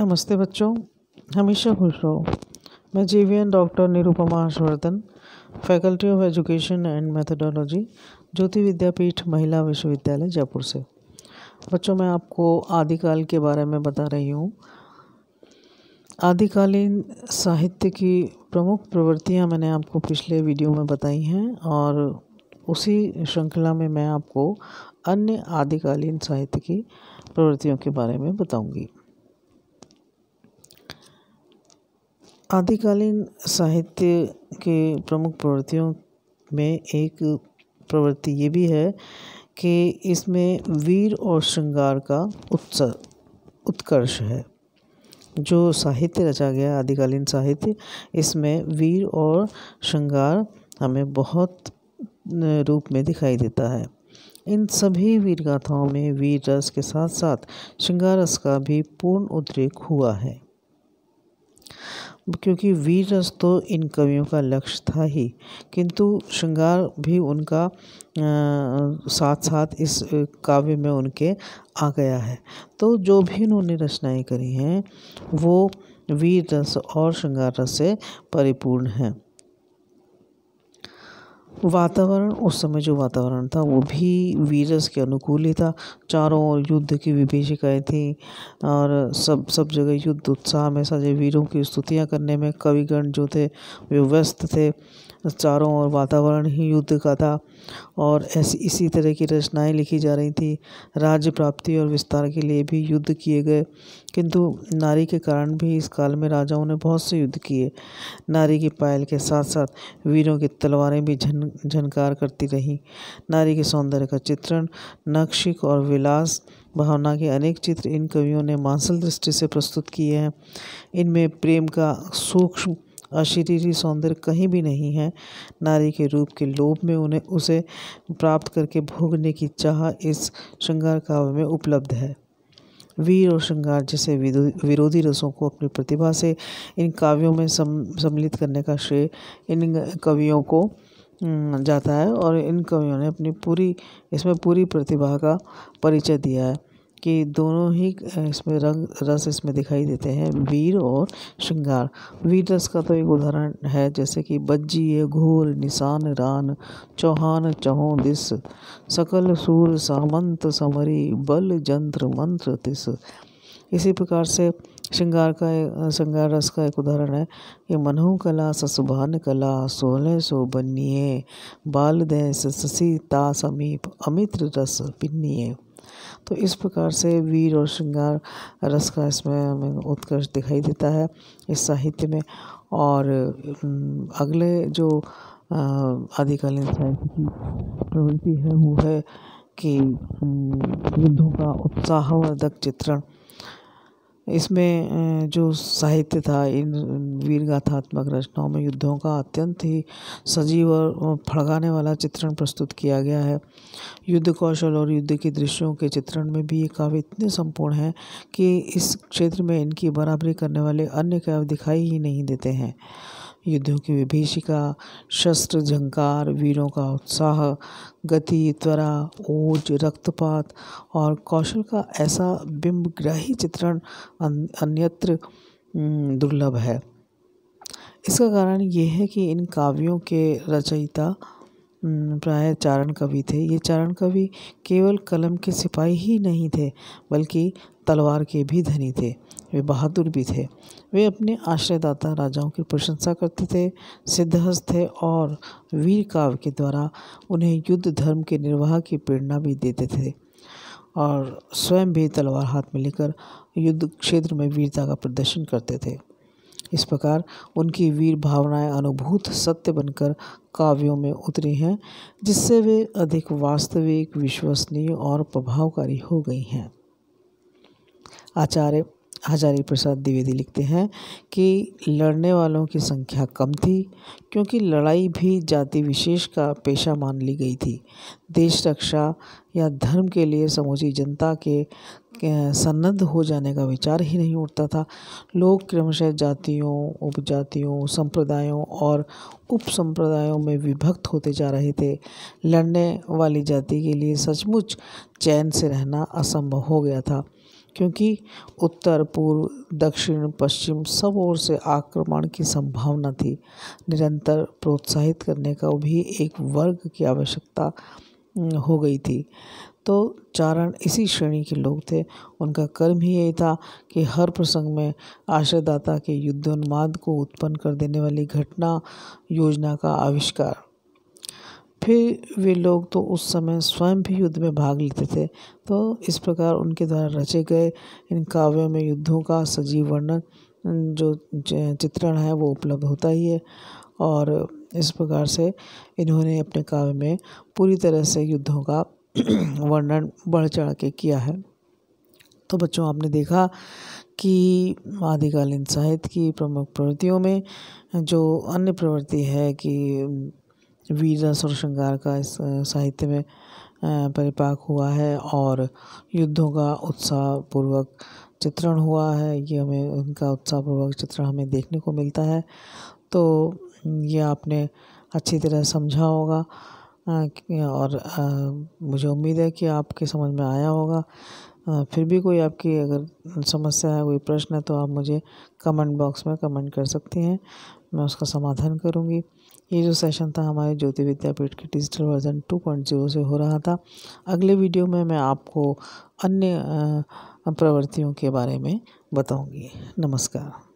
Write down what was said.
नमस्ते बच्चों हमेशा खुश रहो मैं एन doctor Nirupama Harshvardhan faculty of education and methodology Jyoti Vidyapeeth Mahila Vishwavidyalaya Jaipur से बच्चों मैं आपको आदिकाल के बारे में बता रही हूँ आदिकालीन साहित्य की प्रमुख प्रवृत्तियाँ मैंने आपको पिछले वीडियो में बताई हैं और उसी श्रृंखला में मैं आपको अन्य आदिकालीन साहित्य की प्रवृत्तियों के बारे में बताऊंगी आदिकालीन साहित्य के प्रमुख प्रवृत्तियों में एक प्रवृत्ति ये भी है कि इसमें वीर और श्रृंगार का उत्सर उत्कर्ष है जो साहित्य रचा गया आदिकालीन साहित्य इसमें वीर और श्रृंगार हमें बहुत रूप में दिखाई देता है इन सभी वीर गाथाओं में वीर रस के साथ साथ श्रृंगार रस का भी पूर्ण उद्रेक हुआ है क्योंकि वीर रस तो इन कवियों का लक्ष्य था ही किंतु श्रृंगार भी उनका आ, साथ साथ इस काव्य में उनके आ गया है तो जो भी उन्होंने रचनाएं करी हैं वो वीर रस और श्रृंगार रस से परिपूर्ण हैं वातावरण उस समय जो वातावरण था वो भी वीरस के अनुकूल ही था चारों ओर युद्ध की विभीषिकाएँ थीं और सब सब जगह युद्ध उत्साह में सजे वीरों की स्तुतियाँ करने में कविगण जो थे वे व्यस्त थे चारों ओर वातावरण ही युद्ध का था और ऐसी इसी तरह की रचनाएं लिखी जा रही थी राज्य प्राप्ति और विस्तार के लिए भी युद्ध किए गए किंतु नारी के कारण भी इस काल में राजाओं ने बहुत से युद्ध किए नारी की पायल के साथ साथ वीरों की तलवारें भी झन झनकार करती रहीं नारी के सौंदर्य का चित्रण नक्शिक और विलास भावना के अनेक चित्र इन कवियों ने मानसल दृष्टि से प्रस्तुत किए हैं इनमें प्रेम का सूक्ष्म अशरीरी सौंदर्य कहीं भी नहीं है नारी के रूप के लोभ में उन्हें उसे प्राप्त करके भोगने की चाह इस श्रृंगार काव्य में उपलब्ध है वीर और श्रृंगार जैसे विरोधी रसों को अपनी प्रतिभा से इन काव्यों में सम सम्मिलित करने का श्रेय इन कवियों को जाता है और इन कवियों ने अपनी पूरी इसमें पूरी प्रतिभा का परिचय दिया है कि दोनों ही इसमें रंग रस इसमें दिखाई देते हैं वीर और श्रृंगार वीर रस का तो एक उदाहरण है जैसे कि बज्जी ये घोर निशान रान चौहान चहो दिस सकल सूर सामंत समरी बल जंत्र मंत्र तिस इसी प्रकार से श्रृंगार का एक श्रृंगार रस का एक उदाहरण है कि मनहु कला ससुभान कला सोलह सो बनिए बाल दैस ससी ता समीप अमित्र रस पिन्निए तो इस प्रकार से वीर और श्रृंगार रस का इसमें हमें उत्कर्ष दिखाई देता है इस साहित्य में और अगले जो आदिकालीन साहित्य की प्रवृत्ति है वो है कि युद्धों का उत्साहवर्धक चित्रण इसमें जो साहित्य था इन वीर गाथात्मक रचनाओं में युद्धों का अत्यंत ही सजीव और फड़गाने वाला चित्रण प्रस्तुत किया गया है युद्ध कौशल और युद्ध के दृश्यों के चित्रण में भी ये काव्य इतने संपूर्ण हैं कि इस क्षेत्र में इनकी बराबरी करने वाले अन्य काव्य दिखाई ही नहीं देते हैं युद्धों की विभीषिका शस्त्र झंकार वीरों का उत्साह गति त्वरा ओज रक्तपात और कौशल का ऐसा बिंबग्राही चित्रण अन्यत्र दुर्लभ है इसका कारण यह है कि इन काव्यों के रचयिता हम्म, प्राय चारण कवि थे ये चारण कवि केवल कलम के सिपाही ही नहीं थे बल्कि तलवार के भी धनी थे वे बहादुर भी थे वे अपने आश्रयदाता राजाओं की प्रशंसा करते थे सिद्धहस्त थे और वीर काव्य के द्वारा उन्हें युद्ध धर्म के निर्वाह की प्रेरणा भी देते थे और स्वयं भी तलवार हाथ में लेकर युद्ध क्षेत्र में वीरता का प्रदर्शन करते थे इस प्रकार उनकी वीर भावनाएं अनुभूत सत्य बनकर काव्यों में उतरी हैं जिससे वे अधिक वास्तविक विश्वसनीय और प्रभावकारी हो गई हैं आचार्य हजारी प्रसाद द्विवेदी लिखते हैं कि लड़ने वालों की संख्या कम थी क्योंकि लड़ाई भी जाति विशेष का पेशा मान ली गई थी देश रक्षा या धर्म के लिए समूची जनता के सन्नद्ध हो जाने का विचार ही नहीं उठता था लोग क्रमशः जातियों उपजातियों संप्रदायों और उप संप्रदायों में विभक्त होते जा रहे थे लड़ने वाली जाति के लिए सचमुच चैन से रहना असंभव हो गया था क्योंकि उत्तर पूर्व दक्षिण पश्चिम सब ओर से आक्रमण की संभावना थी निरंतर प्रोत्साहित करने का भी एक वर्ग की आवश्यकता हो गई थी तो चारण इसी श्रेणी के लोग थे उनका कर्म ही यही था कि हर प्रसंग में आश्रयदाता के युद्धोन्माद को उत्पन्न कर देने वाली घटना योजना का आविष्कार फिर वे लोग तो उस समय स्वयं भी युद्ध में भाग लेते थे तो इस प्रकार उनके द्वारा रचे गए इन काव्यों में युद्धों का सजीव वर्णन जो चित्रण है वो उपलब्ध होता ही है और इस प्रकार से इन्होंने अपने काव्य में पूरी तरह से युद्धों का वर्णन बढ़ चढ़ के किया है तो बच्चों आपने देखा कि आदिकालीन साहित्य की प्रमुख प्रवृत्तियों में जो अन्य प्रवृत्ति है कि वीर रस और श्रृंगार का इस साहित्य में परिपाक हुआ है और युद्धों का उत्साहपूर्वक चित्रण हुआ है ये हमें उनका उत्साहपूर्वक चित्रण हमें देखने को मिलता है तो ये आपने अच्छी तरह समझा होगा और मुझे उम्मीद है कि आपके समझ में आया होगा फिर भी कोई आपकी अगर समस्या है कोई प्रश्न है तो आप मुझे कमेंट बॉक्स में कमेंट कर सकती हैं मैं उसका समाधान करूँगी ये जो सेशन था हमारे ज्योति विद्यापीठ के डिजिटल वर्जन 2.0 से हो रहा था अगले वीडियो में मैं आपको अन्य प्रवृत्तियों के बारे में बताऊंगी नमस्कार